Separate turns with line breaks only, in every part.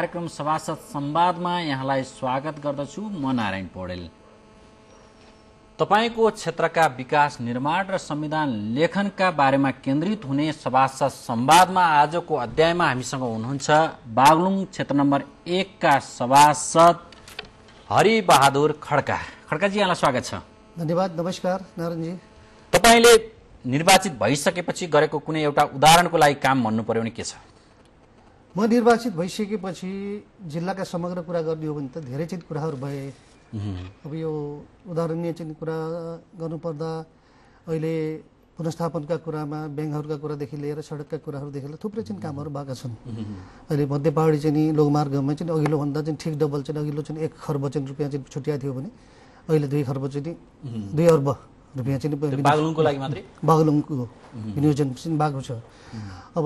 कार्यक्रम सभासद संवादमा यहाँलाई स्वागत गर्दछु म नारायण पौडेल तपाईँको क्षेत्रका विकास निर्माण र संविधान लेखनका बारेमा केन्द्रित हुने सभासद संवादमा आजको अध्यायमा हामीसँग हुनुहुन्छ बागलुङ क्षेत्र नम्बर एकका सभासद हरिबहादुर खड्का खड्काजी यहाँलाई स्वागत छ
धन्यवाद नमस्कार नारायणजी
तपाईँले निर्वाचित भइसकेपछि गरेको कुनै एउटा उदाहरणको लागि काम भन्नु पर्यो भने के छ
म निर्वाचित भइसकेपछि जिल्लाका समग्र कुरा गर्ने हो भने त धेरै चाहिँ कुराहरू भए अब यो उदाहरणीय चाहिँ कुरा गर्नुपर्दा अहिले पुनस्थापनका कुरामा ब्याङ्कहरूका कुरादेखि लिएर सडकका कुराहरूदेखि लिएर थुप्रै चाहिँ कामहरू भएका छन् अहिले मध्य पहाडी चाहिँ लोकमार्गमा चाहिँ अघिल्लोभन्दा चाहिँ ठिक डबल चाहिँ अघिल्लो चाहिँ एक खर्ब चाहिँ रुपियाँ चाहिँ छुट्याएको थियो भने अहिले दुई खर्ब चाहिँ दुई अर्ब धुपियाँ चाहिँ बागलुङको लागि मात्रै बागलुङको विनियोजन चाहिँ भएको छ अब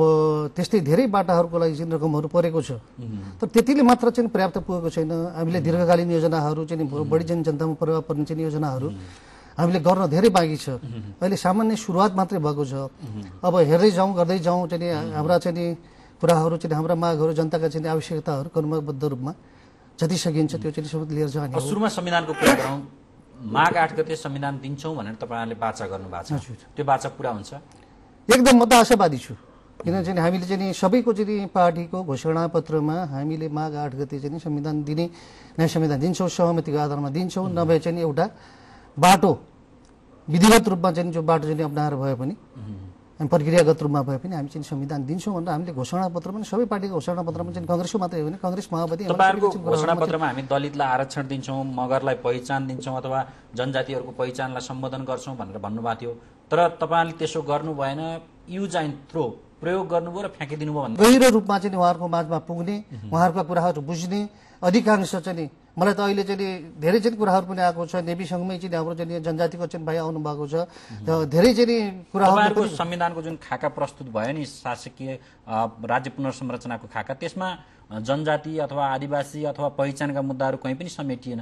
त्यस्तै धेरै बाटाहरूको लागि चाहिँ रकमहरू परेको छ mm-hmm. तर त्यतिले मात्र चाहिँ पर्याप्त पुगेको छैन हामीले mm-hmm. दीर्घकालीन योजनाहरू चाहिँ mm-hmm. बढी जनतामा प्रभाव पर्ने चाहिँ योजनाहरू हामीले गर्न धेरै बाँकी छ अहिले सामान्य सुरुवात मात्रै भएको छ अब हेर्दै जाउँ गर्दै जाउँ चाहिँ हाम्रा चाहिँ कुराहरू चाहिँ हाम्रा मागहरू जनताका चाहिँ आवश्यकताहरू क्रमबद्ध रूपमा जति सकिन्छ त्यो चाहिँ सबै लिएर जाने सुरुमा
संविधानको कुरा गरौँ माघ आठ गते संविधान दिन्छौँ भनेर तपाईँहरूले बाचा गर्नु भएको छ त्यो बाचा पुरा हुन्छ
एकदम म त आशावादी छु किनभने हामीले चाहिँ सबैको चाहिँ पार्टीको घोषणा पत्रमा हामीले माघ आठ गते चाहिँ संविधान दिने नयाँ संविधान दिन्छौँ सहमतिको आधारमा दिन्छौँ नभए चाहिँ एउटा बाटो विधिवत रूपमा चाहिँ जो बाटो चाहिँ अप्नाएर भयो भने अनि प्रक्रियागत रूपमा भए पनि हामी चाहिँ संविधान दिन्छौँ भनेर हामीले घोषणापत्र पनि सबै पार्टीको घोषणा पत्रमा चाहिँ कङ्ग्रेसको मात्रै हो भने कङ्ग्रेस माओवादी घोषणापत्रमा
हामी दलितलाई आरक्षण दिन्छौँ मगरलाई पहिचान दिन्छौँ अथवा जनजातिहरूको पहिचानलाई सम्बोधन गर्छौँ भनेर भन्नुभएको थियो तर तपाईँले त्यसो गर्नु भएन युज एन्ड थ्रो प्रयोग गर्नुभयो र फ्याँकिदिनु भयो भने गहिरो
रूपमा चाहिँ उहाँहरूको माझमा पुग्ने उहाँहरूको कुराहरू बुझ्ने अधिकांश चाहिँ मलाई त अहिले चाहिँ धेरै चाहिँ कुराहरू पनि आएको छ नेपीसँगमै चाहिँ हाम्रो चाहिँ जनजातिको चाहिँ भाइ आउनु भएको छ धेरै चाहिँ कुराहरू
संविधानको जुन खाका प्रस्तुत भयो नि शासकीय राज्य पुनर्संरचनाको खाका त्यसमा जनजाति अथवा आदिवासी अथवा पहिचानका मुद्दाहरू कहीँ पनि समेटिएन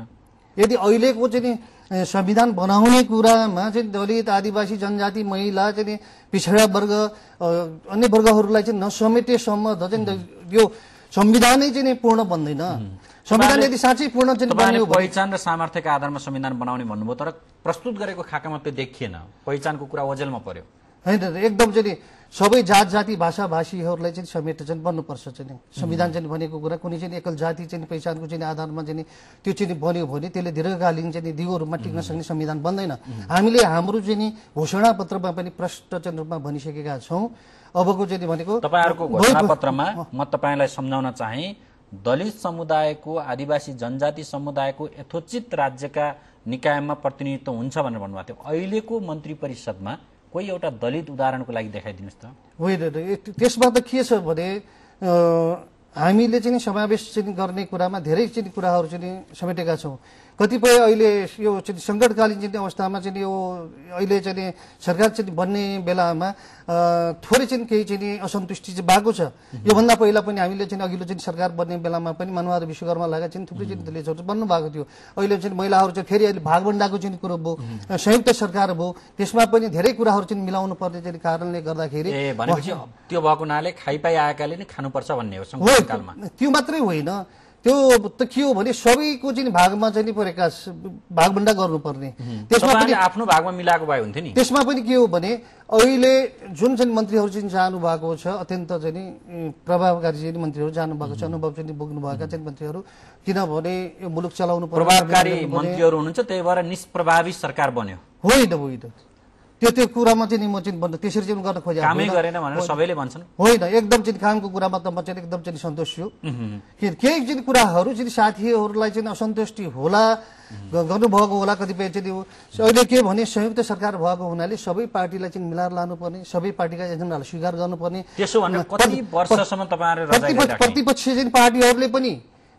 यदि अहिलेको चाहिँ संविधान बनाउने कुरामा चाहिँ दलित आदिवासी जनजाति महिला चाहिँ पिछडा वर्ग अन्य वर्गहरूलाई चाहिँ नसमेटेसम्म चाहिँ यो संविधानै चाहिँ पूर्ण बन्दैन
संविधान यदि साँच्चै पूर्ण जनताले पहिचान र सामर्थ्यका आधारमा संविधान बनाउने भन्नुभयो तर प्रस्तुत गरेको खाकामा त्यो देखिएन पहिचानको कुरा ओजेलमा पर्यो
होइन एकदम चाहिँ सबै जात जाति भाषा भाषीहरूलाई चाहिँ समेट चाहिँ बन्नुपर्छ चाहिँ संविधान चाहिँ भनेको कुरा कुनै चाहिँ एकल जाति चाहिँ पहिचानको चाहिँ आधारमा चाहिँ त्यो चाहिँ बन्यो भने त्यसले दीर्घकालीन चाहिँ दिगो रूपमा टिक्न सक्ने संविधान बन्दैन हामीले हाम्रो चाहिँ घोषणा पत्रमा पनि प्रष्ट चाहिँ रूपमा भनिसकेका छौँ
अबको चाहिँ भनेको तपाईँहरूको घोषणा पत्रमा म तपाईँलाई सम्झाउन चाहेँ दलित समुदायको आदिवासी जनजाति समुदायको यथोचित राज्यका निकायमा प्रतिनिधित्व हुन्छ भनेर भन्नुभएको थियो अहिलेको मन्त्री परिषदमा कोही एउटा दलित उदाहरणको लागि देखाइदिनुहोस् त
होइन त्यसमा त के छ भने हामीले चाहिँ समावेश चाहिँ गर्ने कुरामा धेरै चाहिँ कुराहरू चाहिँ समेटेका छौँ कतिपय अहिले यो चाहिँ सङ्कटकालीन चाहिँ अवस्थामा चाहिँ यो अहिले चाहिँ सरकार चाहिँ बन्ने बेलामा थोरै चाहिँ केही चाहिँ असन्तुष्टि चाहिँ भएको छ योभन्दा पहिला पनि हामीले चाहिँ अघिल्लो चाहिँ सरकार बन्ने बेलामा पनि मानवा विश्वकर्मा लगाएर चाहिँ थुप्रै चाहिँ लेचहरू बन्नु भएको थियो अहिले चाहिँ महिलाहरू चाहिँ फेरि अहिले भागभन्डाको चाहिँ कुरो भयो संयुक्त सरकार भयो त्यसमा पनि धेरै कुराहरू चाहिँ मिलाउनु पर्ने चाहिँ कारणले गर्दाखेरि त्यो
भएको हुनाले खाइपाई आएकाले नै खानुपर्छ भन्ने हो
त्यो मात्रै होइन त्यो त के हो भने सबैको चाहिँ भागमा चाहिँ नि परेका भागभन्डा गर्नुपर्ने
त्यसमा पनि आफ्नो भागमा मिलाएको भए हुन्थ्यो नि त्यसमा
पनि के हो भने अहिले जुन चाहिँ मन्त्रीहरू चाहिँ जानुभएको छ अत्यन्त चाहिँ नि प्रभावकारी चाहिँ मन्त्रीहरू जानुभएको छ अनुभव चाहिँ बोक्नुभएका चाहिँ मन्त्रीहरू किनभने यो मुलुक चलाउनु प्रभावकारी मन्त्रीहरू
हुनुहुन्छ त्यही भएर निष्प्रभावी सरकार बन्यो
होइन होइन त्यो त्यो कुरामा चाहिँ नि म चाहिँ भन्नु त्यसरी चाहिँ गर्न खोजेको होइन एकदम चाहिँ कामको कुरामा त म चाहिँ एकदम चाहिँ सन्तोष छु किन केही चाहिँ कुराहरू चाहिँ साथीहरूलाई चाहिँ असन्तुष्टि होला गर्नुभएको होला कतिपय चाहिँ अहिले के भने संयुक्त सरकार भएको हुनाले सबै पार्टीलाई चाहिँ मिलाएर लानुपर्ने सबै पार्टीका एजेन्डालाई स्वीकार गर्नुपर्ने
त्यसो प्रतिपक्ष
चाहिँ पार्टीहरूले पनि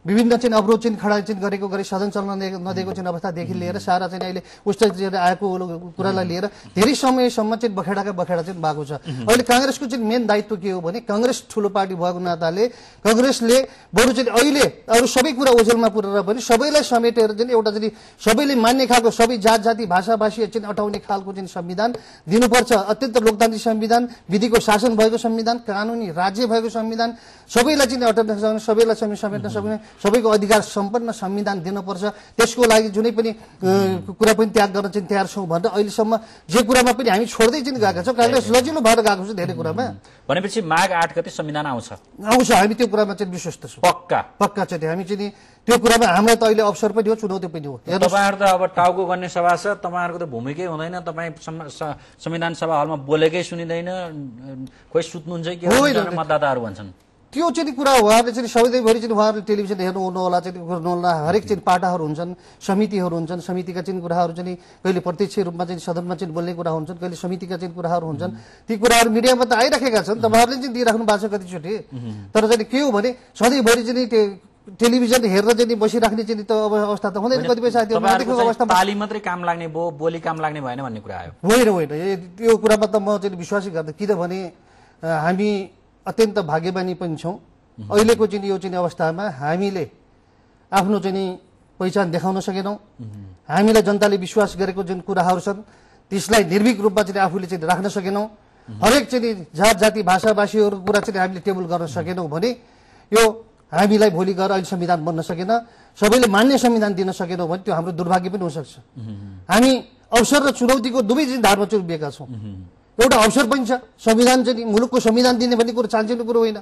विभिन्न चाहिँ अवरोध चाहिँ खडा चाहिँ गरेको गरी सदन चल्न नदिएको चाहिँ अवस्थादेखि लिएर सारा चाहिँ अहिले उष्टतिर आएको कुरालाई लिएर धेरै समयसम्म चाहिँ बखेडाका बखेडा चाहिँ भएको छ अहिले काङ्ग्रेसको चाहिँ मेन दायित्व के हो भने काङ्ग्रेस ठुलो पार्टी भएको नाताले कङ्ग्रेसले बरु चाहिँ अहिले अरू सबै कुरा ओझेलमा पुरेर पनि सबैलाई समेटेर चाहिँ एउटा चाहिँ सबैले मान्ने खालको सबै जात जाति भाषाभाषी चाहिँ अटाउने खालको चाहिँ संविधान दिनुपर्छ अत्यन्त लोकतान्त्रिक संविधान विधिको शासन भएको संविधान कानुनी राज्य भएको संविधान सबैलाई चाहिँ अटाउन सक्ने सबैलाई समेट्न सक्ने सबैको अधिकार सम्पन्न संविधान दिनुपर्छ त्यसको लागि जुनै पनि कुरा पनि त्याग गर्न चाहिँ तयार छौँ भनेर अहिलेसम्म जे कुरामा पनि हामी छोड्दै चाहिँ गएका छौँ काङ्ग्रेस लजिलो भएर गएको छ धेरै कुरामा
भनेपछि माघ आठ गते संविधान आउँछ
आउँछ हामी त्यो कुरामा चाहिँ विश्वस्त छौँ पक्का पक्का चाहिँ हामी चाहिँ त्यो कुरामा हामीलाई त अहिले अवसर पनि हो चुनौती पनि हो
तपाईँहरू त अब टाउको गर्ने सभा छ तपाईँहरूको त भूमिकै हुँदैन तपाईँ संविधान सभा हलमा बोलेकै सुनिँदैन खोइ सुत्नुहुन्छ कि मतदाताहरू भन्छन्
त्यो चाहिँ कुरा उहाँहरूले चाहिँ सधैँभरि चाहिँ उहाँहरूले टेलिभिजन हेर्नुहुनु होला चाहिँ होला हरेक चाहिँ पाटाहरू हुन्छन् समितिहरू हुन्छन् समितिका चाहिँ कुराहरू चाहिँ कहिले प्रत्यक्ष रूपमा चाहिँ सदनमा चाहिँ बोल्ने कुरा हुन्छन् कहिले समितिका चाहिँ कुराहरू हुन्छन् ती कुराहरू मिडियामा त आइराखेका छन् तपाईँहरूले चाहिँ दिइराख्नु भएको छ कतिचोटि तर चाहिँ के हो भने सधैँभरि चाहिँ त्यो टेलिभिजन हेरेर चाहिँ बसिराख्ने चाहिँ त अब अवस्था त हुँदैन कतिपय साथीहरू अवस्था
बाली मात्रै काम लाग्ने भयो बोली काम लाग्ने भएन भन्ने कुरा आयो
होइन होइन त्यो कुरामा त म चाहिँ विश्वासै गर्दैन किनभने हामी अत्यन्त भाग्यमानी पनि छौँ अहिलेको चाहिँ यो चाहिँ अवस्थामा हामीले आफ्नो चाहिँ पहिचान देखाउन सकेनौँ हामीलाई जनताले विश्वास गरेको जुन कुराहरू छन् त्यसलाई निर्विक रूपमा चाहिँ आफूले चाहिँ राख्न सकेनौँ हरेक चाहिँ जात जाति भाषाभाषीहरूको कुरा चाहिँ हामीले टेबल गर्न सकेनौँ भने यो हामीलाई भोलि गएर अहिले संविधान बन्न सकेन सबैले मान्य संविधान दिन सकेनौँ भने त्यो हाम्रो दुर्भाग्य पनि हुनसक्छ हामी अवसर र चुनौतीको दुवै चाहिँ धारमा चाहिँ उभिएका छौँ एउटा अवसर पनि छ संविधान चाहिँ मुलुकको संविधान दिने भन्ने कुरो चान्सिने कुरो होइन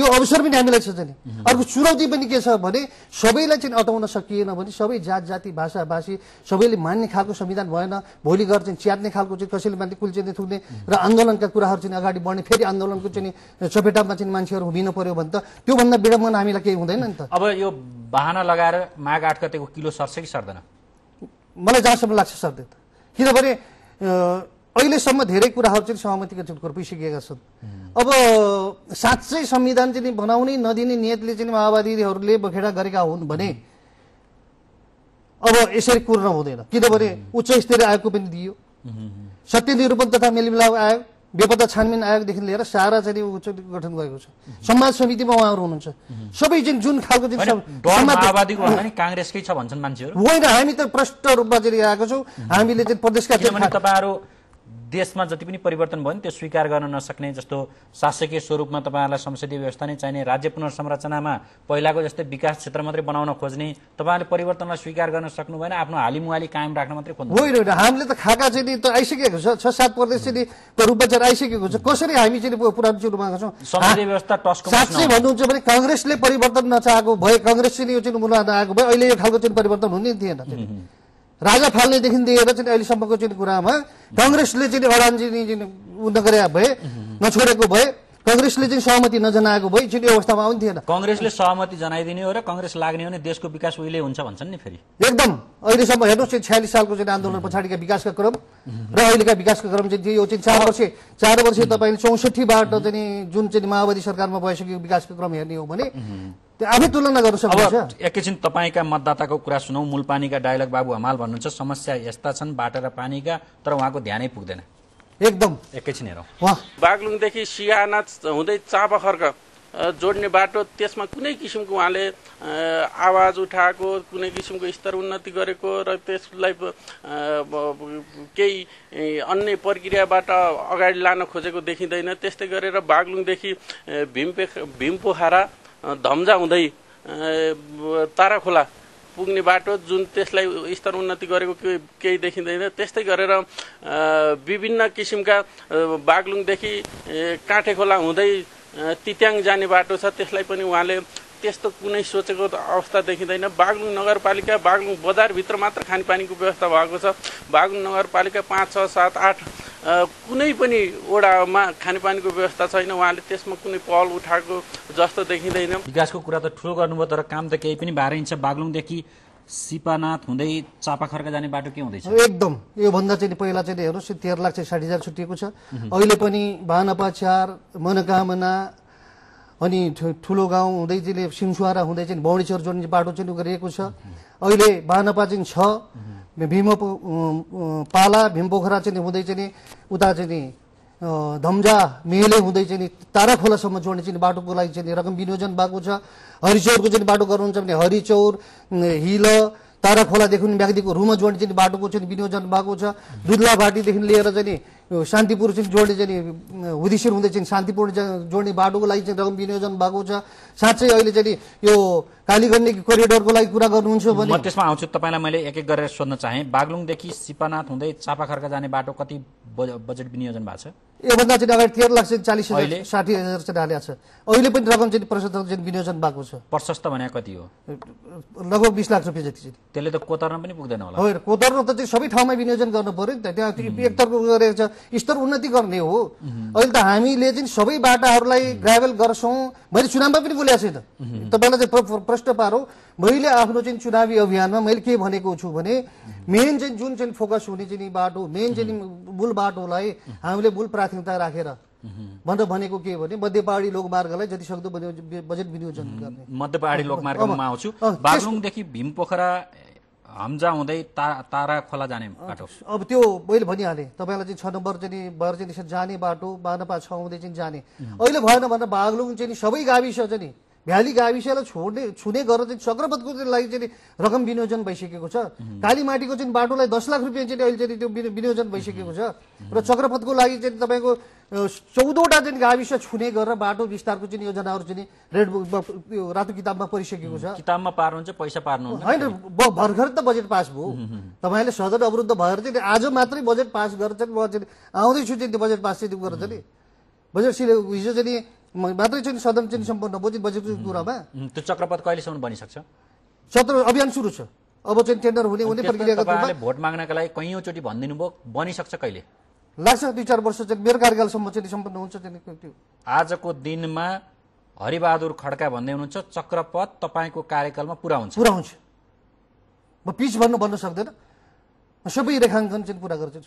त्यो अवसर पनि हामीलाई छ नि अर्को चुनौती पनि के छ भने सबैलाई चाहिँ अटाउन सकिएन भने सबै जात जाति भाषा भाषी सबैले मान्ने खालको संविधान भएन भोलि घर चाहिँ च्यात्ने खालको चाहिँ कसैले कुल चाहिँ थुक्ने र आन्दोलनका कुराहरू चाहिँ अगाडि बढ्ने फेरि आन्दोलनको चाहिँ चपेटामा चाहिँ मान्छेहरू हुमिनु पर्यो भने त त्योभन्दा विडम्बना हामीलाई केही हुँदैन नि
त अब यो बाहना लगाएर माघ आठ गतेको किलो सर्छ कि सर्दैन
मलाई जहाँसम्म लाग्छ सर्दैन किनभने अहिलेसम्म धेरै कुराहरू चाहिँ सहमतिको छुट खुर्पिसकेका छन् अब साँच्चै संविधान चाहिँ बनाउने नदिने नियतले चाहिँ माओवादीहरूले बखेडा गरेका हुन् भने अब यसरी कुर्न हुँदैन किनभने उच्च स्तरीय आयोगको पनि दियो सत्य निरूपण तथा मेलमिलाप आयोग बेपत्ता छानबिन आयोगदेखि लिएर सारा चाहिँ उच्च गठन गरेको छ समाज समितिमा उहाँहरू हुनुहुन्छ सबै चाहिँ जुन खालको चाहिँ
काङ्ग्रेसकै छ भन्छन् मान्छेहरू होइन हामी
त प्रष्ट रूपमा चाहिँ आएको छौँ हामीले चाहिँ
प्रदेशका तपाईँहरू देशमा जति पनि परिवर्तन भयो नि त्यो स्वीकार गर्न नसक्ने जस्तो शासकीय स्वरूपमा तपाईँहरूलाई संसदीय व्यवस्था नै चाहिने राज्य पुनर्संरचनामा पहिलाको जस्तै विकास क्षेत्र मात्रै बनाउन खोज्ने तपाईँहरूले परिवर्तनलाई स्वीकार गर्न सक्नु भएन आफ्नो हालिमुहाली कायम राख्न मात्रै खोज्नु होइन होइन हामीले
त खाका चाहिँ त आइसकेको छ छ सात प्रदेश चाहिँ चाहिँ आइसकेको छ कसरी हामी चाहिँ पुरानो चुनुमाका छौँ
संसदीय व्यवस्था टस्क साँच्चै
भन्नुहुन्छ भने कङ्ग्रेसले परिवर्तन नचाहेको भए कङ्ग्रेस चाहिँ यो चाहिँ मुला नआएको भए अहिले यो खालको चाहिँ परिवर्तन हुने थिएन राजा फाल्नेदेखि लिएर चाहिँ अहिलेसम्मको चाहिँ कुरामा कङ्ग्रेसले चाहिँ अडानजी उ नगरे भए नछोडेको भए कङ्ग्रेसले चाहिँ सहमति नजनाएको भए चाहिँ अवस्थामा आउनु थिएन
कङ्ग्रेसले सहमति जनाइदिने हो र कङ्ग्रेस लाग्ने हो भने देशको विकास उहिले हुन्छ भन्छन् नि फेरि
एकदम अहिलेसम्म हेर्नुहोस् चाहिँ छ्यालिस सालको चाहिँ आन्दोलन पछाडिका विकासका क्रम र अहिलेका विकासका क्रम चाहिँ यो चाहिँ चार वर्ष चार वर्ष तपाईँले चौसठीबाट चाहिँ जुन चाहिँ माओवादी सरकारमा भइसकेको विकासको क्रम हेर्ने हो भने अब
एकैछिन तपाईँका मतदाताको कुरा सुनौ मूलपानीका डायलग बाबु हमाल भन्नुहुन्छ समस्या यस्ता छन् बाटा र पानीका तर उहाँको ध्यानै पुग्दैन एकदम एकैछिन हेरौँ
बागलुङदेखि सियाना हुँदै चापाखर्क जोड्ने बाटो त्यसमा कुनै किसिमको उहाँले आवाज उठाएको कुनै किसिमको स्तर उन्नति गरेको र त्यसलाई केही अन्य प्रक्रियाबाट अगाडि लान खोजेको देखिँदैन त्यस्तै गरेर बागलुङदेखि भीमपे भीमपोखरा धम्जा हुँदै ताराखोला पुग्ने बाटो जुन त्यसलाई स्तर उन्नति गरेको केही देखिँदैन त्यस्तै गरेर विभिन्न किसिमका बागलुङदेखि खोला हुँदै तित्याङ जाने बाटो छ त्यसलाई पनि उहाँले त्यस्तो कुनै सोचेको अवस्था देखिँदैन बागलुङ नगरपालिका बागलुङ बजारभित्र मात्र खानेपानीको व्यवस्था भएको छ बागलुङ नगरपालिका पाँच छ सात आठ कुनै पनि वडामा खानेपानीको व्यवस्था छैन उहाँले त्यसमा कुनै पहल उठाएको जस्तो देखिँदैन
विकासको कुरा त ठुलो गर्नुभयो तर काम त केही पनि भएर हिँड्छ बागलुङदेखि सिपानाथ हुँदै चापाखर्का जाने बाटो के हुँदैछ एकदम योभन्दा
चाहिँ पहिला चाहिँ हेर्नुहोस् तेह्र लाख चाहिँ साठी हजार छुटिएको छ अहिले पनि भानपाचार मनोकामना अनि ठुलो गाउँ हुँदै चाहिँ सिमसुवारा हुँदै चाहिँ बौडेश्वर जोड्ने बाटो चाहिँ गरिएको छ अहिले भानपा चाहिँ छ भीम पाला भीमपोखरा चाहिँ हुँदै चाहिँ नि उता चाहिँ नि धम्जा मेले हुँदै चाहिँ तारा खोलासम्म जोड्ने चाहिँ बाटोको लागि चाहिँ रकम विनियोजन भएको छ हरिचौरको चाहिँ बाटो गर्नुहुन्छ भने हरिचौर हिल तारा खोलादेखि रुमा जोड्ने चाहिँ बाटोको चाहिँ विनियोजन भएको छ दुधला लिएर चाहिँ यो शान्तिपुर चाहिँ जोड्ने चाहिँ हुदिसिर हुँदै चाहिँ शान्तिपूर्ण जोड्ने बाटोको लागि चाहिँ रकम विनियोजन भएको छ साँच्चै अहिले चाहिँ यो कालीगण्डी कोरिडोरको लागि कुरा गर्नुहुन्छ भने
त्यसमा आउँछु तपाईँलाई मैले एक एक गरेर सोध्न चाहेँ बागलुङदेखि सिपानाथ हुँदै चापाखर्का जाने बाटो कति बजेट विनियोजन भएको छ
योभन्दा चाहिँ अगाडि तेह्र लाख चाहिँ चालिस हजार साठी हजार चाहिँ हालेको छ अहिले पनि रकम चाहिँ प्रशस्त चाहिँ विनियोजन भएको छ
प्रशस्त भने कति हो
लगभग बिस लाख रुपियाँ जति
चाहिँ त्यसले त कोतर्न पनि पुग्दैन होला होइन
कोतर्न त चाहिँ सबै ठाउँमा विनियोजन गर्नु पऱ्यो नि त त्यहाँ एकतर्फ गरेको छ स्तर उन्नति गर्ने हो अहिले त हामीले चाहिँ सबै बाटाहरूलाई ग्राभेल गर्छौँ मैले चुनावमा पनि बोलेको छु त तपाईँलाई चाहिँ प्रश्न पारो मैले आफ्नो चाहिँ चुनावी अभियानमा मैले के भनेको छु भने मेन चाहिँ जुन चाहिँ फोकस हुने चाहिँ बाटो मेन चाहिँ मूल बाटोलाई हामीले मूल प्राथमिकता राखेर भनेर भनेको के भने पहाडी लोकमार्गलाई जति सक्दो बजेट विनियोजन
गर्ने पहाडी लोकमार्गमा आउँछु बागलुङदेखि भीमपोखरा हम्जा हुँदै तारा तारा खोला जाने बाटो
अब त्यो मैले भनिहालेँ तपाईँलाई चाहिँ छ नम्बर चाहिँ भएर चाहिँ जाने बाटो बाह्र पाँच छ हुँदै चाहिँ जाने अहिले भएन भने बागलुङ चाहिँ सबै गाविस चाहिँ भ्याली गाविसलाई छोड्ने छुने गरेर चाहिँ चक्रपतको लागि चाहिँ रकम विनियोजन भइसकेको छ कालीमाटीको चाहिँ बाटोलाई दस लाख रुपियाँ चाहिँ अहिले चाहिँ त्यो विनियोजन भइसकेको छ र चक्रपतको लागि चाहिँ तपाईँको चौधवटा चाहिँ गाविस छुने गरेर बाटो विस्तारको चाहिँ योजनाहरू चाहिँ रेड यो रातो किताबमा परिसकेको छ
किताबमा पार्नुहुन्छ पैसा पार्नु होइन
भर्खर त बजेट पास भयो तपाईँहरूले सदन अवरुद्ध भएर चाहिँ आज मात्रै बजेट पास गरेर चाहिँ म चाहिँ आउँदैछु चाहिँ त्यो बजेट पास चाहिँ गरेर चाहिँ बजेट हिजो चाहिँ मात्रै नि सदन चाहिँ सम्पन्न बजेट बजेटको कुरामा
त्यो चक्रपथ कहिलेसम्म बनिसक्छ
सत्र अभियान सुरु छ अब चाहिँ टेन्डर हुने हुने प्रक्रिया
भोट माग्नका लागि कैयौँचोटि भनिदिनु भयो बनिसक्छ कहिले
लाग्छ दुई चार वर्ष चाहिँ मेरो कार्यकालसम्म चाहिँ सम्पन्न हुन्छ त्यो
आजको दिनमा हरिबहादुर खड्का भन्दै हुनुहुन्छ चक्रपथ तपाईँको कार्यकालमा पुरा हुन्छ पुरा हुन्छ
म पिच भन्नु भन्न सक्दैन सबै रेखाङ्कन चाहिँ पुरा
गर्छु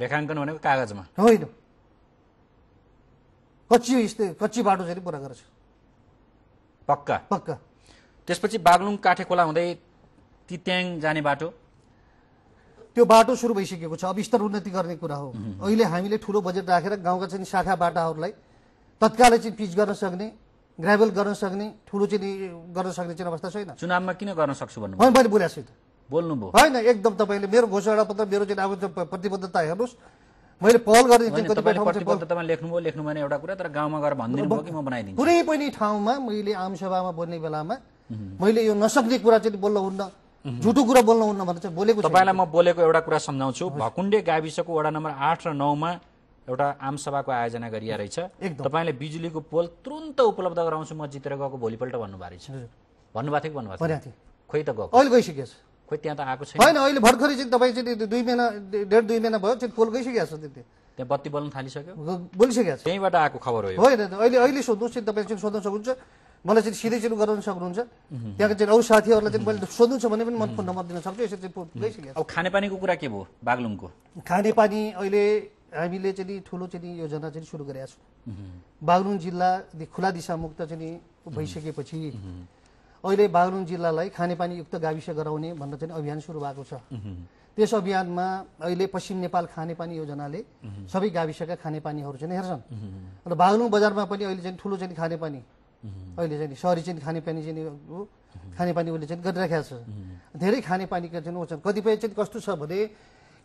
रेखाङ्कन भनेको कागजमा
होइन कच्ची
कच्ची बाटो चाहिँ पुरा गर्छ
पक्का पक्का
त्यसपछि बागलुङ काठे खोला हुँदै तित्याङ जाने बाटो
त्यो बाटो सुरु भइसकेको छ अब स्तर उन्नति गर्ने कुरा हो अहिले हामीले ठुलो बजेट राखेर गाउँका चाहिँ शाखा बाटाहरूलाई तत्कालै चाहिँ पिच गर्न सक्ने ग्राभेल गर्न सक्ने ठुलो चाहिँ गर्न सक्ने चाहिँ अवस्था छैन
चुनावमा किन गर्न सक्छु भन्नु मैले बोलेको छु बोल्नुभयो
होइन एकदम तपाईँले मेरो घोषणा पत्र मेरो चाहिँ अब
प्रतिबद्धता हेर्नुहोस् मैले पहल गरिदिन्छु कतिपय ठाउँ तपाईँ लेख्नुभयो लेख्नु भने एउटा कुरा तर गाउँमा गएर भनिदिनु भयो कि म बनाइदिन्छु
कुनै पनि ठाउँमा मैले आमसभामा बोल्ने बेलामा मैले यो नसक्ने कुरा चाहिँ बोल्न हुन्न झुटो कुरा बोल्न हुन्न भनेर चाहिँ बोलेको तपाईँलाई
म बोलेको एउटा कुरा सम्झाउँछु भकुण्डे गाविसको वडा नम्बर आठ र नौमा एउटा आमसभाको आयोजना गरिया रहेछ तपाईँले बिजुलीको पोल तुरन्त उपलब्ध गराउँछु म जितेर गएको भोलिपल्ट भन्नुभएको रहेछ भन्नुभएको थियो कि भन्नुभएको थियो खोइ त गएको अहिले गइसकेको छ खोइ त्यहाँ त आएको छैन होइन
अहिले भर्खरै चाहिँ तपाईँ चाहिँ दुई महिना डेढ दुई महिना भयो चाहिँ पोल गइसकेको छ त्यो
त्यहाँ बत्ती बल्न थालिसक्यो बोलिसकेको छ त्यहीँबाट आएको खबर हो होइन
अहिले अहिले सोध्नुहोस् चाहिँ तपाईँ चाहिँ सोध्न सक्नुहुन्छ मलाई चाहिँ सिधै चाहिँ गराउन सक्नुहुन्छ त्यहाँको चाहिँ अरू साथीहरूलाई चाहिँ मैले सोध्नु छ भने पनि म फोन नम्बर दिन सक्छु यसरी चाहिँ
अब खानेपानीको कुरा के भयो बागलुङको
खानेपानी अहिले हामीले चाहिँ ठुलो चाहिँ योजना चाहिँ सुरु गरेका छौँ बागलुङ जिल्ला खुला दिशामुक्त चाहिँ भइसकेपछि अहिले बागलुङ जिल्लालाई खानेपानी युक्त गाविस गराउने भनेर चाहिँ अभियान सुरु भएको छ त्यस अभियानमा अहिले पश्चिम नेपाल खानेपानी योजनाले सबै गाविसका खानेपानीहरू चाहिँ हेर्छन् र बागलुङ बजारमा पनि अहिले चाहिँ ठुलो चाहिँ खानेपानी अहिले चाहिँ सहरी चाहिँ खानेपानी चाहिँ खानेपानी उसले चाहिँ गरिराखेको छ धेरै खानेपानीका चाहिँ छन् कतिपय चाहिँ कस्तो छ भने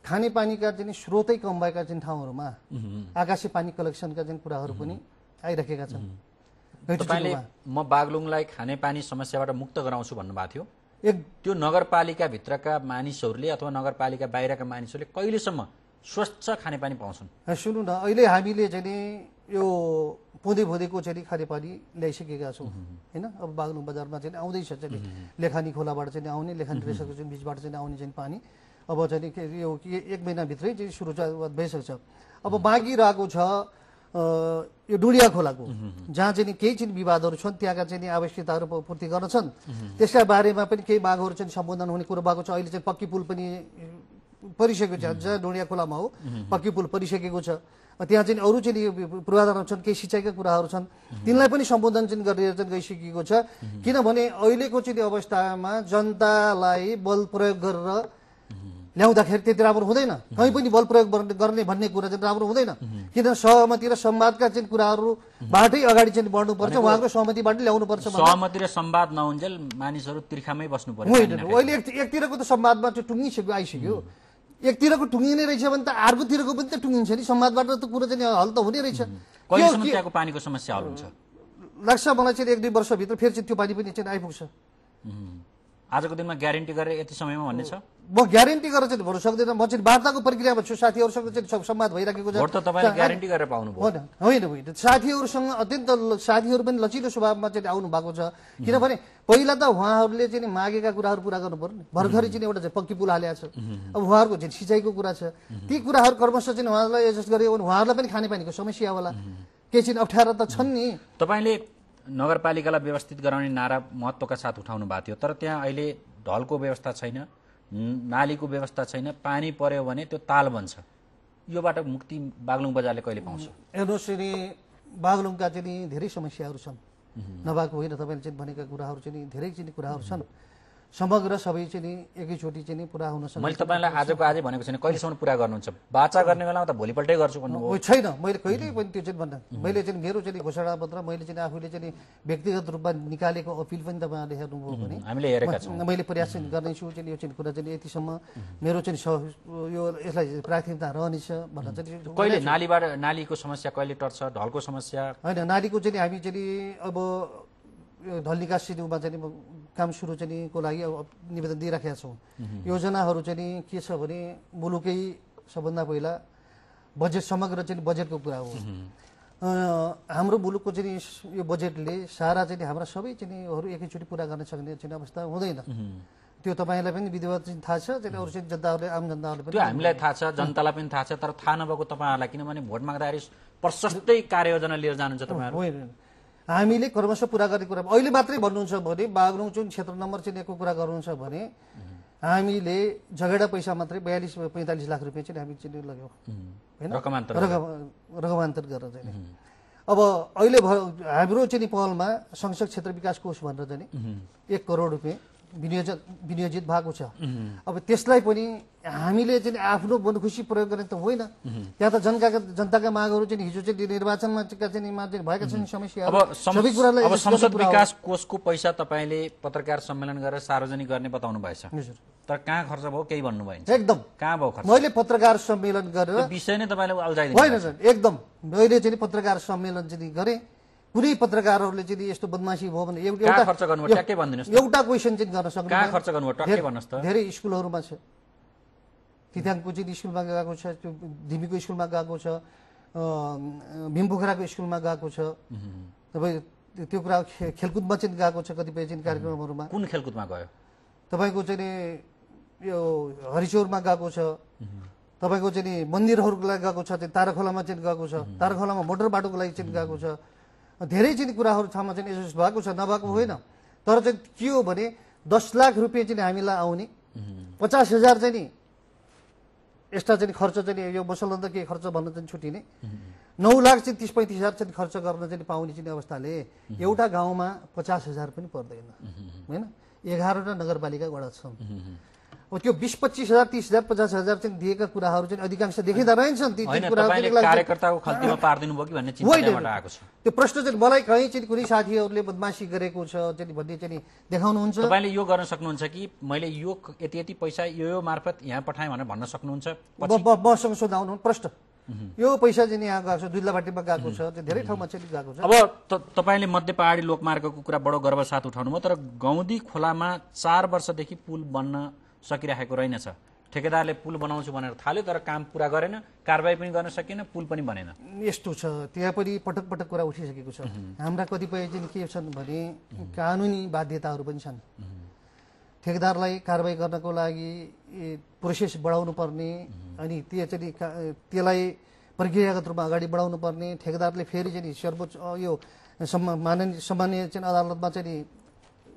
खानेपानीका चाहिँ स्रोतै कम भएका चाहिँ ठाउँहरूमा आकाशे पानी कलेक्सनका चाहिँ कुराहरू पनि आइराखेका छन्
तपाईँले म बागलुङलाई खानेपानी समस्याबाट मुक्त गराउँछु भन्नुभएको थियो एक त्यो नगरपालिकाभित्रका मानिसहरूले अथवा नगरपालिका बाहिरका मानिसहरूले कहिलेसम्म स्वच्छ खानेपानी पाउँछन्
सुन्नु न अहिले हामीले चाहिँ नि यो पोधे भोँदैको चाहिँ खानेपानी ल्याइसकेका छौँ होइन अब बागलुङ बजारमा चाहिँ आउँदैछ चाहिँ लेखानी खोलाबाट चाहिँ आउने लेखानी रेसको चाहिँ बिचबाट चाहिँ आउने चाहिँ पानी अब चाहिँ यो एक महिनाभित्रै चाहिँ सुरु भइसकेको अब बाँकी रहेको छ यो डुडिया खोलाको जहाँ चाहिँ केही चाहिँ विवादहरू छन् त्यहाँका चाहिँ आवश्यकताहरू पूर्ति गर्न छन् त्यसका बारेमा पनि केही मागहरू चाहिँ सम्बोधन हुने कुरो भएको छ अहिले चाहिँ पक्की पुल पनि परिसकेको छ जहाँ डुडिया खोलामा हो पक्की पुल परिसकेको छ त्यहाँ चाहिँ अरू चाहिँ पूर्वाधारहरू छन् केही सिँचाइका कुराहरू छन् तिनलाई पनि सम्बोधन चाहिँ गरेर चाहिँ गइसकेको छ किनभने अहिलेको चाहिँ अवस्थामा जनतालाई बल प्रयोग गरेर ल्याउँदाखेरि त्यति राम्रो हुँदैन कहीँ पनि बल प्रयोग गर्ने भन्ने कुरा चाहिँ राम्रो हुँदैन किन सहमति र सम्वादका चाहिँ कुराहरूबाटै अगाडि चाहिँ बढ्नुपर्छ उहाँको ल्याउनु ल्याउनुपर्छ सहमति
र सम्वाद नहुन्जेल मानिसहरू तिर्खामै बस्नु पर्यो अहिले
एकतिरको त सम्वादमा त्यो टुङ्गिसक्यो आइसक्यो एकतिरको टुङ्गिने रहेछ भने त अर्कोतिरको पनि त टुङ्गिन्छ नि सम्वादबाट त कुरो चाहिँ हल त हुने रहेछ
पानीको समस्या हल हुन्छ
लाग्छ मलाई चाहिँ एक दुई वर्षभित्र फेरि चाहिँ त्यो पानी पनि चाहिँ आइपुग्छ
आजको दिनमा ग्यारेन्टी गरेर यति समयमा भन्ने छ
म ग्यारेन्टी गरेर चाहिँ भन्नु सक्दिनँ म चाहिँ वार्ताको प्रक्रियामा छु साथीहरूसँग चाहिँ संवाद भइराखेको छ त ग्यारेन्टी गरेर पाउनु होइन होइन साथीहरूसँग अत्यन्त साथीहरू पनि लचिलो स्वभावमा चाहिँ आउनु भएको छ किनभने पहिला त उहाँहरूले चाहिँ मागेका कुराहरू पुरा गर्नु पर्ने भर्खरै चाहिँ एउटा चाहिँ पक्की पुल हालेको छ अब उहाँहरूको चाहिँ सिँचाइको कुरा छ ती कुराहरू क्रमशः चाहिँ उहाँहरूलाई एडजस्ट गरियो भने उहाँहरूलाई पनि खानेपानीको समस्या होला केही चाहिँ अप्ठ्यारो त
छन् नि तपाईँले नगरपालिकालाई व्यवस्थित गराउने नारा महत्त्वका साथ उठाउनु भएको थियो तर त्यहाँ अहिले ढलको व्यवस्था छैन नालीको व्यवस्था छैन पानी पर्यो भने त्यो ताल बन्छ योबाट मुक्ति बागलुङ बजारले कहिले पाउँछ
हेर्नुहोस् नि बागलुङका चाहिँ धेरै समस्याहरू छन् नभएको होइन तपाईँले चाहिँ भनेका कुराहरू चाहिँ धेरै चाहिँ कुराहरू छन् समग्र सबै चाहिँ नि एकैचोटि चाहिँ नि पुरा हुन सक्छ मैले तपाईँलाई आजको
आज भनेको छैन कहिलेसम्म पुरा गर्नुहुन्छ बाचा गर्ने बेलामा त भोलिपल्टै गर्छु भन्नु छैन मैले
कहिल्यै पनि त्यो चाहिँ भन्दा मैले चाहिँ मेरो चाहिँ घोषणापत्र मैले चाहिँ आफूले चाहिँ व्यक्तिगत रूपमा निकालेको अपिल पनि तपाईँहरूले हेर्नुभयो भने हामीले हेरेका छौँ मैले प्रयास गर्नेछु चाहिँ यो चाहिँ कुरा चाहिँ यतिसम्म मेरो चाहिँ यो यसलाई प्राथमिकता रहनेछ भनेर चाहिँ कहिले
नालीबाट नालीको समस्या कहिले टर्छ ढलको समस्या होइन
नालीको चाहिँ हामी चाहिँ अब ढल्लिकासितमा चाहिँ काम सुरु चाहिँ को लागि अब निवेदन दिइराखेका छौँ योजनाहरू चाहिँ के छ भने मुलुकै सबभन्दा पहिला बजेट समग्र चाहिँ बजेटको कुरा हो हाम्रो मुलुकको चाहिँ यो बजेटले सारा चाहिँ हाम्रा सबै चाहिँहरू एकैचोटि पुरा गर्न सक्ने चाहिँ अवस्था हुँदैन त्यो तपाईँलाई पनि विधिवत थाहा छ चाहिँ अरू चाहिँ जनताहरूले आम जनताहरूले पनि हामीलाई थाहा छ जनतालाई
पनि थाहा छ तर थाहा नभएको तपाईँहरूलाई किनभने भोट माग्दाखेरि प्रशस्तै कार्ययोजना लिएर जानुहुन्छ तपाईँहरू होइन
हामीले क्रमशः पुरा गर्ने कुरा अहिले मात्रै भन्नुहुन्छ भने बागलुङचुङ क्षेत्र नम्बर चाहिँ कुरा गर्नुहुन्छ भने हामीले झगडा पैसा मात्रै बयालिस पैँतालिस लाख रुपियाँ चाहिँ हामी चाहिँ लग्यौँ होइन रकमान्तर गरेर चाहिँ अब अहिले हाम्रो चाहिँ पहलमा संसद क्षेत्र विकास कोष भनेर चाहिँ एक करोड रुपियाँ विनियोजन विनियोजित भएको छ अब त्यसलाई पनि हामीले चाहिँ आफ्नो बनखुसी प्रयोग गर्ने त होइन त्यहाँ त जनताका जनताका मागहरू चाहिँ हिजो चाहिँ निर्वाचनमा चाहिँ चाहिँ भएका छन् अब सबै कुरालाई संसद विकास
कोषको पैसा तपाईँले पत्रकार सम्मेलन गरेर सार्वजनिक गर्ने बताउनु भएछ तर कहाँ खर्च भयो केही भन्नु भएन एकदम कहाँ भयो खर्च मैले पत्रकार सम्मेलन गरेर विषय नै तपाईँले होइन सर
एकदम मैले चाहिँ पत्रकार सम्मेलन चाहिँ गरेँ कुनै पत्रकारहरूले चाहिँ यस्तो बदमासी भयो भने एउटा एउटा क्वेसन चाहिँ गर्न सक्नु धेरै स्कुलहरूमा छ तिथाङको चाहिँ स्कुलमा गएको छ त्यो धिमीको स्कुलमा गएको छ भीमपोखराको स्कुलमा गएको छ तपाईँ त्यो कुरा खेलकुदमा चाहिँ गएको छ कतिपय चाहिँ कार्यक्रमहरूमा
कुन खेलकुदमा गयो
तपाईँको चाहिँ यो हरिचौरमा गएको छ तपाईँको चाहिँ मन्दिरहरूको लागि गएको छ ताराखोलामा चाहिँ गएको छ ताराखोलामा मोटर बाटोको लागि चाहिँ गएको छ धेरै चाहिँ कुराहरू ठाउँमा चाहिँ एसोसिएस भएको छ नभएको होइन तर चाहिँ के हो भने दस लाख रुपियाँ चाहिँ हामीलाई आउने पचास हजार चाहिँ नि यस्ता चाहिँ खर्च चाहिँ यो मसलन्द के खर्च भन्न चाहिँ छुट्टिने नौ लाख चाहिँ तिस पैँतिस हजार चाहिँ खर्च गर्न चाहिँ पाउने चाहिँ अवस्थाले एउटा गाउँमा पचास हजार पनि पर्दैन होइन एघारवटा नगरपालिका वडा छन् त्यो बिस पच्चिस हजार तिस हजार पचास हजार चाहिँ दिएका कुराहरू चाहिँ अधिकांश देखिँदा रहेछन् ती कुराहरू
त्यो
प्रश्न चाहिँ मलाई कहीँ चाहिँ कुनै साथीहरूले बदमासी गरेको छ चाहिँ भन्ने चाहिँ देखाउनुहुन्छ तपाईँले
यो गर्न सक्नुहुन्छ कि मैले यो यति यति पैसा यो यो मार्फत यहाँ पठाएँ भनेर भन्न सक्नुहुन्छ
मसँग सोध्दा आउनु प्रश्न यो पैसा चाहिँ यहाँ गएको छ दुधलाबाटीमा गएको छ धेरै ठाउँमा चाहिँ गएको छ
अब तपाईँले मध्य पहाडी लोकमार्गको कुरा बडो गर्व उठाउनु उठाउनुभयो तर गौँदी खोलामा चार वर्षदेखि पुल बन्न सकिराखेको रहेनछ ठेकेदारले पुल बनाउँछु भनेर थाल्यो तर काम पुरा गरेन कारवाही पनि गर्न सकेन पुल पनि बनेन
यस्तो छ त्यहाँ पनि पटक पटक कुरा उठिसकेको छ हाम्रा कतिपय चाहिँ के छन् भने कानुनी बाध्यताहरू पनि छन् ठेकेदारलाई कारवाही गर्नको लागि प्रोसेस बढाउनु पर्ने अनि त्यो चाहिँ त्यसलाई प्रक्रियागत रूपमा अगाडि बढाउनु पर्ने ठेकेदारले फेरि चाहिँ सर्वोच्च यो सम्मा माननीय सामान्य चाहिँ अदालतमा चाहिँ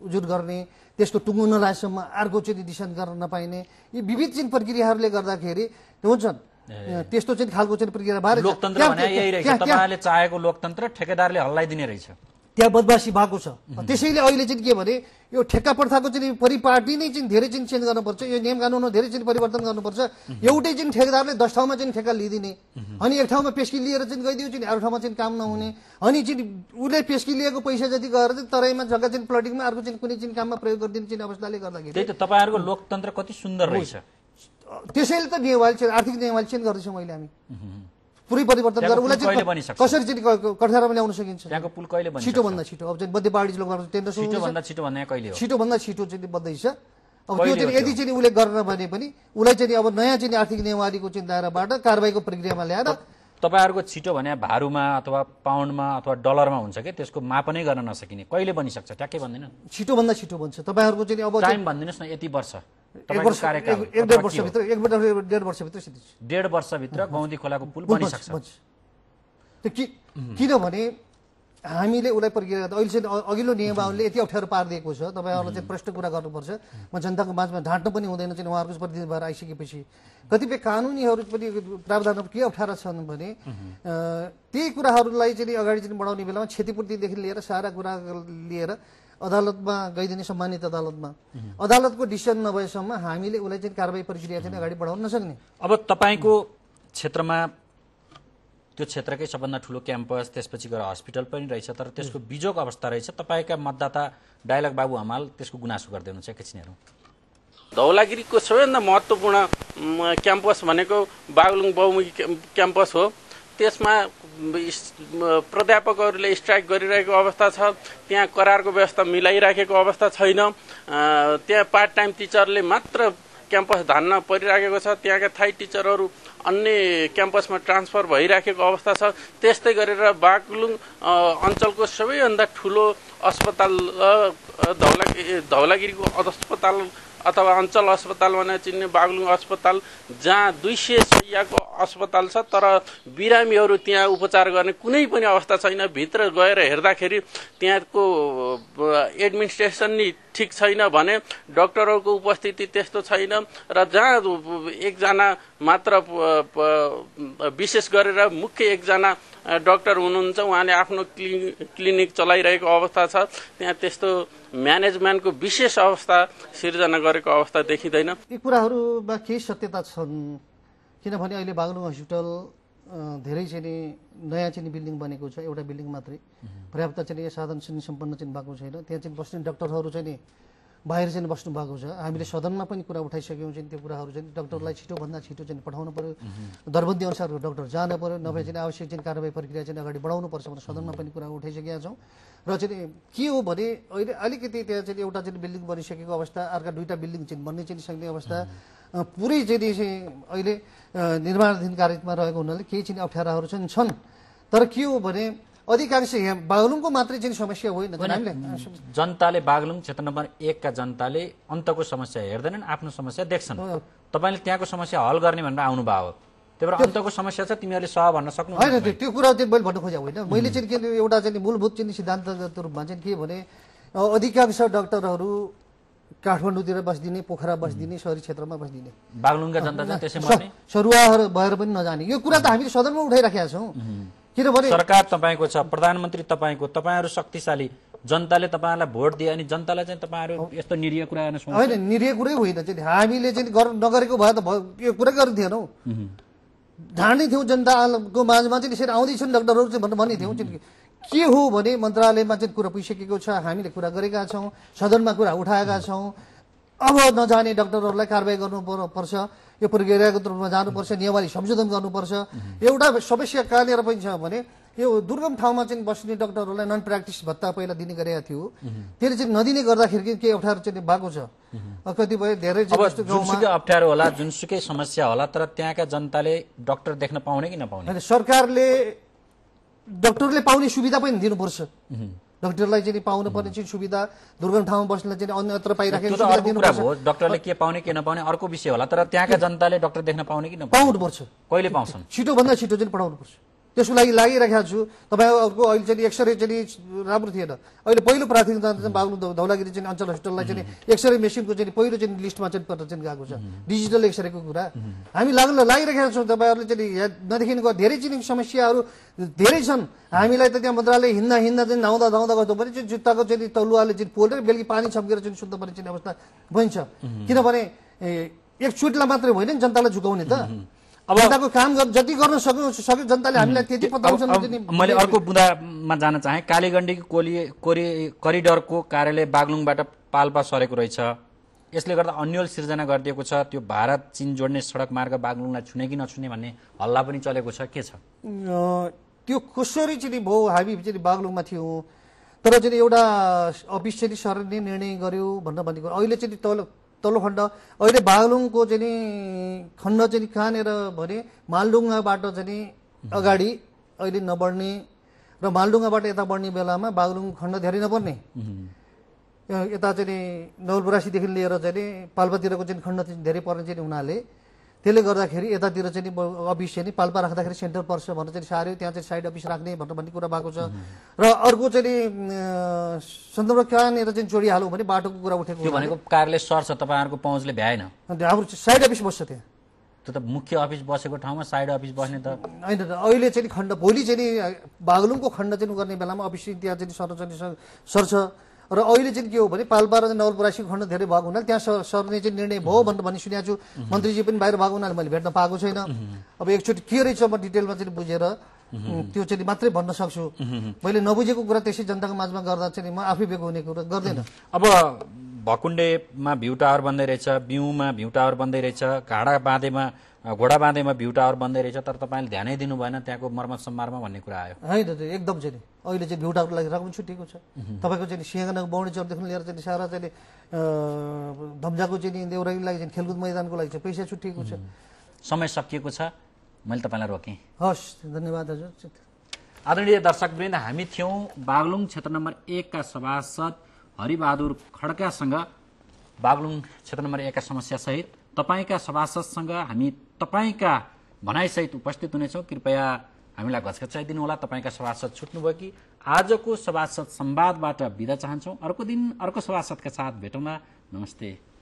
उजुर गर्ने त्यस्तो टुङ्गो नलाएसम्म अर्को चाहिँ दिशान गर्न नपाइने यी विविध चाहिँ प्रक्रियाहरूले गर्दाखेरि हुन्छन् त्यस्तो चाहिँ खालको चाहिँ प्रक्रिया लोकतन्त्र
चाहेको लोकतन्त्र ठेकेदारले हल्लाइदिने रहेछ
त्यहाँ बदमासी भएको छ त्यसैले अहिले चाहिँ के भने यो ठेक्का प्रथाको चाहिँ परिपाटी नै चाहिँ धेरै चाहिँ चेन्ज गर्नुपर्छ यो नियम कानुनमा धेरै चाहिँ परिवर्तन गर्नुपर्छ एउटै चाहिँ ठेकेदारले दस ठाउँमा चाहिँ ठेक्का लिइदिने अनि एक ठाउँमा पेस्की लिएर चाहिँ गइदियो चाहिँ अरू ठाउँमा चाहिँ काम नहुने अनि चाहिँ उसले पेस्की लिएको पैसा जति गएर चाहिँ तराईमा जग्गा चाहिँ प्लटिङमा अर्को चाहिँ कुनै चाहिँ काममा प्रयोग गरिदिने चाहिँ अवस्थाले
गर्दाखेरि त्यही त तपाईँहरूको लोकतन्त्र कति सुन्दर रहेछ
त्यसैले त नेवाल आर्थिक नेवाल चेन्ज गर्दैछौँ अहिले हामी
पुरै परिवर्तन गरेर उसलाई कसरी
चाहिँ कठेरामा ल्याउन सकिन्छ त्यहाँको पुल कहिले बन्छ छिटोभन्दा छिटो अब चाहिँ बद्दी पार्टी लोकतन्त्र केन्द्र छिटोभन्दा छिटो भन्दा कहिले छिटोभन्दा छिटो चाहिँ बन्दैछ
अब त्यो चाहिँ यदि
चाहिँ उसले गरेन भने पनि उसलाई चाहिँ अब नयाँ चाहिँ आर्थिक नियमावलीको चाहिँ दायराबाट कारवाहीको प्रक्रियामा ल्याएर
तपाईँहरूको छिटो भने भारूमा अथवा पाउन्डमा अथवा डलरमा हुन्छ कि त्यसको मापनै गर्न नसकिने कहिले बनिसक्छ ट्याक्कै भन्दैन छिटोभन्दा छिटो बन्छ
तपाईँहरूको चाहिँ अब टाइम
भनिदिनुहोस् न यति वर्ष
डेढ
वर्षभित्र खोलाको पुल बनिसक्छ
किनभने हामीले उसलाई प्रक्रिया अहिले चाहिँ अघिल्लो नियमावलीले यति अप्ठ्यारो पारिदिएको छ तपाईँहरूलाई चाहिँ प्रश्न कुरा गर्नुपर्छ म जनताको माझमा ढाँट्नु पनि हुँदैन चाहिँ उहाँहरूको प्रतिनिधि भएर आइसकेपछि कतिपय कानुनीहरू पनि प्रावधान के अप्ठ्यारा छन् भने त्यही कुराहरूलाई चाहिँ अगाडि चाहिँ बढाउने बेलामा क्षतिपूर्तिदेखि लिएर सारा कुरा लिएर अदालतमा गइदिने सम्मानित अदालतमा अदालतको डिसिजन नभएसम्म हामीले उसलाई चाहिँ कारवाही प्रक्रिया चाहिँ अगाडि बढाउन नसक्ने
अब तपाईँको क्षेत्रमा त्यो क्षेत्रकै सबभन्दा ठुलो क्याम्पस त्यसपछि गएर हस्पिटल पनि रहेछ तर त्यसको बिजोग अवस्था रहेछ तपाईँका मतदाता डायलग बाबु हमाल त्यसको गुनासो गर्दै हुनुहुन्छ एकैछिन हेरौँ
धौलागिरीको सबैभन्दा महत्त्वपूर्ण क्याम्पस भनेको बागलुङ बहुमुखी क्याम्पस हो त्यसमा प्राध्यापकहरूले स्ट्राइक गरिरहेको अवस्था छ त्यहाँ करारको व्यवस्था मिलाइराखेको अवस्था छैन त्यहाँ पार्ट टाइम टिचरले मात्र क्याम्पस धान्न परिराखेको छ त्यहाँका थाई टिचरहरू अन्य क्याम्पसमा ट्रान्सफर भइराखेको अवस्था छ त्यस्तै गरेर बागलुङ अञ्चलको सबैभन्दा ठुलो अस्पताल धौला धौलागिरीको अस्पताल अथवा अञ्चल अस्पताल भनेर चिन्ने बागलुङ अस्पताल जहाँ दुई सय सयको अस्पताल छ तर बिरामीहरू त्यहाँ उपचार गर्ने कुनै पनि अवस्था छैन भित्र गएर हेर्दाखेरि त्यहाँको एडमिनिस्ट्रेसन नि ठिक छैन भने डक्टरहरूको उपस्थिति त्यस्तो छैन र जहाँ एकजना मात्र विशेष गरेर मुख्य एकजना डक्टर हुनुहुन्छ उहाँले आफ्नो क्लिनिक चलाइरहेको अवस्था छ त्यहाँ त्यस्तो म्यानेजमेन्टको विशेष अवस्था सिर्जना गरेको अवस्था देखिँदैन
यी कुराहरूमा केही सत्यता छन् किनभने अहिले बागलुङ हस्पिटल धेरै चाहिँ नि नयाँ चाहिँ बिल्डिङ बनेको छ एउटा बिल्डिङ मात्रै पर्याप्त चाहिँ साधन चाहिँ सम्पन्न चाहिँ भएको छैन त्यहाँ चाहिँ बस्ने डक्टरहरू चाहिँ नि बाहिर चाहिँ बस्नुभएको छ हामीले सदनमा पनि कुरा उठाइसक्यौँ चाहिँ त्यो कुराहरू चाहिँ डक्टरलाई छिटोभन्दा छिटो चाहिँ पठाउनु पऱ्यो दरबन्दी अनुसारको डक्टर जान पऱ्यो नभए चाहिँ आवश्यक चाहिँ कारवाही प्रक्रिया चाहिँ अगाडि बढाउनु पर्छ भनेर सदनमा पनि कुरा उठाइसकेका छौँ र चाहिँ के हो भने अहिले अलिकति त्यहाँ चाहिँ एउटा चाहिँ बिल्डिङ बनिसकेको अवस्था अर्का दुईवटा बिल्डिङ चाहिँ बन्ने चाहिँ सक्ने अवस्था पुरै चाहिँ अहिले निर्माणाधीन कार्यमा रहेको हुनाले केही चाहिँ अप्ठ्याराहरू चाहिँ छन् तर के हो भने अधिकांश यहाँ बागलुङको मात्रै चाहिँ समस्या होइन
जनताले बागलुङ क्षेत्र नम्बर एकका जनताले अन्तको समस्या हेर्दैनन् आफ्नो समस्या देख्छन् तपाईँले त्यहाँको समस्या हल गर्ने भनेर आउनुभयो त्यही भएर अन्तको समस्या छ तिमीहरूले सह भन्न सक्नु होइन त्यो कुरा चाहिँ मैले भन्नु खोजेको होइन
मैले चाहिँ के एउटा चाहिँ मूलभूत चाहिँ सिद्धान्तगत रूपमा चाहिँ के भने अधिकांश डक्टरहरू काठमाडौँतिर बसिदिने पोखरा बसिदिने सहरी क्षेत्रमा बसिदिने
बागलुङका जनता
सरुवाहरू भएर पनि नजाने यो कुरा त हामीले सदनमा उठाइराखेका छौँ किनभने
सरकार तपाईँको छ प्रधानमन्त्री तपाईँको तपाईँहरू शक्तिशाली जनताले तपाईँहरूलाई भोट दिए अनि जनतालाई चाहिँ तपाईँहरू यस्तो निरीय कुरा होइन
निरीय कुरै होइन हामीले चाहिँ नगरेको भए त यो कुरै गर्नु थिएनौँ थियौँ जनताको माझमा चाहिँ यसरी आउँदैछन् डक्टरहरू चाहिँ भनेर भन्ने थियौँ के हो भने मन्त्रालयमा चाहिँ कुरा पुगिसकेको छ हामीले कुरा गरेका छौँ सदनमा कुरा उठाएका छौँ अब नजाने डक्टरहरूलाई कारवाही गर्नु पर्छ त्यो प्रक्रियाको रूपमा जानुपर्छ नियमावली संशोधन गर्नुपर्छ एउटा समस्या कहाँनिर पनि छ भने यो दुर्गम ठाउँमा चाहिँ बस्ने डक्टरहरूलाई नन प्र्याक्टिस भत्ता पहिला दिने गरेको थियो त्यसले चाहिँ नदिने गर्दाखेरि के अप्ठ्यारो चाहिँ भएको छ कतिपय धेरै अप्ठ्यारो
होला जुनसुकै समस्या होला तर त्यहाँका जनताले डक्टर देख्न पाउने कि नपाउने
सरकारले डक्टरले पाउने सुविधा पनि दिनुपर्छ डक्टरलाई चाहिँ पाउनु पर्ने चाहिँ सुविधा दुर्गम ठाउँमा बस्नेलाई चाहिँ अन्यत्र पाइराखेको
डक्टरले के पाउने के नपाउने अर्को विषय होला तर त्यहाँका जनताले डक्टर देख्न पाउने कि पर्छ कहिले पाउँछन्
छिटोभन्दा छिटो चाहिँ पर्छ त्यसको लागि लागिराखेको छु तपाईँहरूको अहिले चाहिँ एक्सरे चाहिँ राम्रो थिएन अहिले पहिलो प्राथमिकता चाहिँ बाग्लु धौलागिरी चाहिँ अञ्चल हस्पिटललाई चाहिँ एक्सरे मेसिनको चाहिँ पहिलो चाहिँ लिस्टमा चाहिँ पर्न चाहिँ गएको छ डिजिटल एक्सरेको कुरा हामी लाग्न लागिरहेका छौँ तपाईँहरूले चाहिँ यहाँ नदेखिको धेरै चाहिँ समस्याहरू धेरै छन् हामीलाई त त्यहाँ मन्त्रालय हिँड्दा हिँड्दा चाहिँ नहुँदा धाउँदा गर्दा पनि चाहिँ जुत्ताको चाहिँ तलुवाले चाहिँ पोलेर बेलुकी पानी छम्केर चाहिँ सुत्नुपर्ने चाहिँ अवस्था बन्छ किनभने एक मात्रै होइन नि जनतालाई झुकाउने त अब जनताको काम जति गर्न सक्यो जनताले हामीलाई त्यति मैले
अर्को बुँदामा जान चाहेँ कालीगण्डी कोली कोरि करिडरको कार्यालय बागलुङबाट पाल्पा सरेको रहेछ यसले गर्दा अन्यल सिर्जना गरिदिएको छ त्यो भारत चिन जोड्ने सडक मार्ग बागलुङलाई छुने कि नछुने भन्ने हल्ला पनि चलेको छ के छ
त्यो कसरी चाहिँ भयो हामी चाहिँ बागलुङमा थियौँ तर चाहिँ एउटा अफिसियली सरले निर्णय गर्यो भनेर भन्ने अहिले चाहिँ तल तल्लो खण्ड अहिले बागलुङको चाहिँ खण्ड चाहिँ कहाँनिर भने मालडुङ्गाबाट चाहिँ नि अगाडि अहिले नबढ्ने र मालडुङ्गाबाट यता बढ्ने बेलामा बागलुङ खण्ड धेरै नपर्ने यता चाहिँ नवलपरासीदेखि लिएर चाहिँ पाल्पातिरको चाहिँ खण्ड चाहिँ धेरै पर्ने चाहिँ हुनाले त्यसले गर्दाखेरि यतातिर चाहिँ नि अफिस चाहिँ नि पाल्पा राख्दाखेरि सेन्टर पर्छ भनेर चाहिँ सार्यो त्यहाँ चाहिँ साइड अफिस राख्ने भनेर भन्ने कुरा भएको छ र अर्को चाहिँ नि सन्दर्भ कहाँनिर चाहिँ जोडिहालौँ भने बाटोको कुरा उठेको त्यो भनेको
कार्यालय सर्छ तपाईँहरूको पहुँचले भ्याएन हाम्रो साइड अफिस बस्छ त्यहाँ त्यो त मुख्य अफिस बसेको ठाउँमा साइड अफिस बस्ने त
होइन अहिले चाहिँ खण्ड भोलि चाहिँ बागलुङको खण्ड चाहिँ गर्ने बेलामा अफिस त्यहाँ चाहिँ सर्छ र अहिले चाहिँ के हो भने पाल्पा र नवलपरासी खण्ड धेरै भएको हुनाले त्यहाँ सर्ने चाहिँ निर्णय भयो भनेर भन्ने सुनेको छु मन्त्रीजी पनि बाहिर भएको हुनाले मैले भेट्न पाएको छैन अब एकचोटि के रहेछ म डिटेलमा चाहिँ बुझेर त्यो चाहिँ मात्रै भन्न सक्छु मैले नबुझेको कुरा त्यसै जनताको माझमा गर्दा चाहिँ म आफै बेको हुने कुरा गर्दैन
अब भकुण्डेमा भ्यू टावर बन्दै रहेछ बिउमा भ्यू टावर बन्दै रहेछ घाँडा बाँधेमा घोडा बाँधेमा भ्यू टावर बन्दै रहेछ तर तपाईँले ध्यानै दिनु भएन त्यहाँको मर्मत सम्मारमा भन्ने कुरा आयो
होइन एकदम चाहिँ अहिले चाहिँ भ्यू टावरको लागि रकम छुटिएको छ तपाईँको चाहिँ सिंहगानाको बाउन्डी चरदेखि लिएर चाहिँ सारा चाहिँ धम्जाको चाहिँ देउराली लागि चाहिँ खेलकुद मैदानको लागि चाहिँ पैसा छुटिएको छ
समय सकिएको छ मैले तपाईँलाई रोकेँ
हस् धन्यवाद हजुर
आदरणीय दर्शकवृन्द हामी थियौँ बागलुङ क्षेत्र नम्बर एकका सभासद हरिबहादुर खड्कासँग बागलुङ क्षेत्र नम्बर एकका समस्यासहित तपाईँका सभासदसँग हामी तपाईँका भनाइसहित उपस्थित हुनेछौँ कृपया हामीलाई घचघचाइदिनु होला तपाईँका सभासद छुट्नुभयो कि आजको सभासद संवादबाट बिदा चाहन्छौँ अर्को दिन अर्को सभासदका साथ भेटौँला नमस्ते